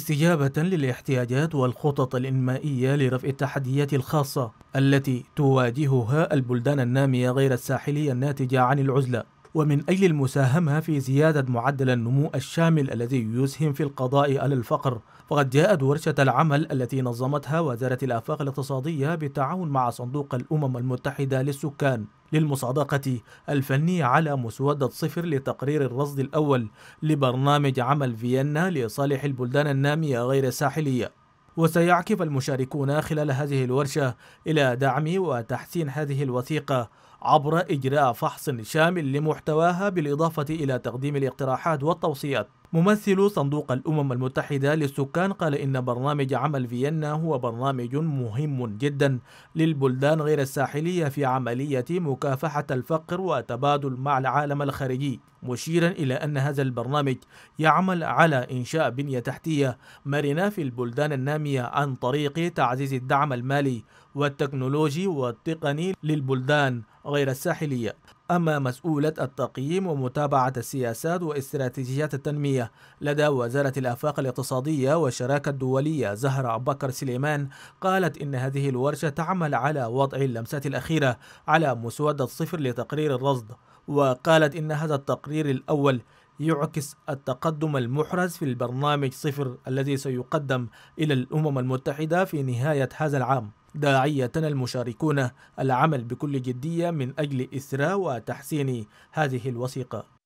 استجابة للاحتياجات والخطط الإنمائية لرفع التحديات الخاصة التي تواجهها البلدان النامية غير الساحلية الناتجة عن العزلة ومن أجل المساهمة في زيادة معدل النمو الشامل الذي يسهم في القضاء على الفقر فقد جاءت ورشة العمل التي نظمتها وزارة الآفاق الاقتصادية بالتعاون مع صندوق الأمم المتحدة للسكان للمصادقة الفنية على مسودة صفر لتقرير الرصد الأول لبرنامج عمل فيينا لصالح البلدان النامية غير الساحلية وسيعكف المشاركون خلال هذه الورشة إلى دعم وتحسين هذه الوثيقة عبر إجراء فحص شامل لمحتواها بالإضافة إلى تقديم الاقتراحات والتوصيات ممثل صندوق الأمم المتحدة للسكان قال إن برنامج عمل فيينا هو برنامج مهم جدا للبلدان غير الساحلية في عملية مكافحة الفقر وتبادل مع العالم الخارجي مشيرا إلى أن هذا البرنامج يعمل على إنشاء بنية تحتية مرنة في البلدان النامية عن طريق تعزيز الدعم المالي والتكنولوجي والتقني للبلدان غير الساحلية أما مسؤولة التقييم ومتابعة السياسات واستراتيجيات التنمية لدى وزارة الآفاق الاقتصادية والشراكة الدولية زهرة بكر سليمان قالت إن هذه الورشة تعمل على وضع اللمسات الأخيرة على مسودة صفر لتقرير الرصد وقالت إن هذا التقرير الأول يعكس التقدم المحرز في البرنامج صفر الذي سيقدم إلى الأمم المتحدة في نهاية هذا العام داعية المشاركون العمل بكل جدية من أجل إسراء وتحسين هذه الوثيقة